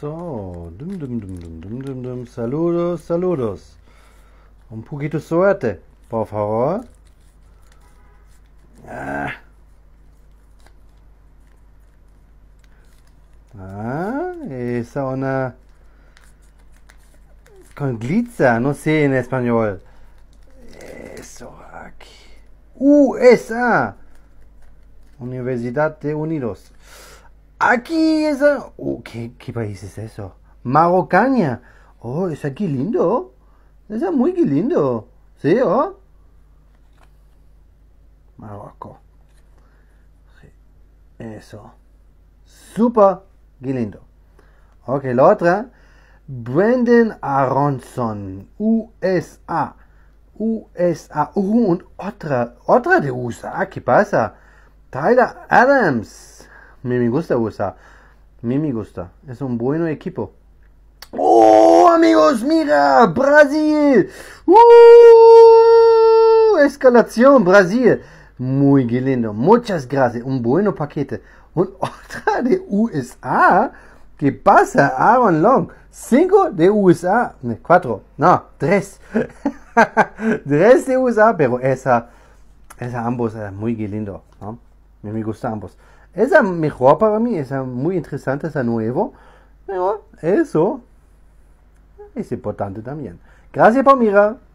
So, Saludos, saludos. Un poquito suerte, por favor. Ah. Ah, esa una con glitza, no sé en español. Eso aquí. USA. Universidad de Unidos. Aquí es... Uh, ¿qué, ¿qué, país es eso? marocaña Oh, es aquí lindo. Es muy lindo. ¿Sí? ¿Oh? ¡Marroco! Sí. Eso. Super lindo. Ok, la otra. Brandon Aronson, USA. USA. Uh, otra, otra de USA. Ah, ¿Qué pasa? Tyler Adams me gusta USA. me gusta. Es un buen equipo. ¡Oh, amigos! ¡Mira! ¡Brasil! ¡Uh! ¡Escalación, Brasil! Muy lindo. Muchas gracias. Un buen paquete. Un otra de USA. ¿Qué pasa, Aaron Long? Cinco de USA. cuatro. No, tres. tres de USA. Pero esa, esa ambos es eh, muy lindo. ¿no? Me gusta ambos. Esa mejor para mí, esa muy interesante, esa nuevo. Pero eso es importante también. Gracias por mirar.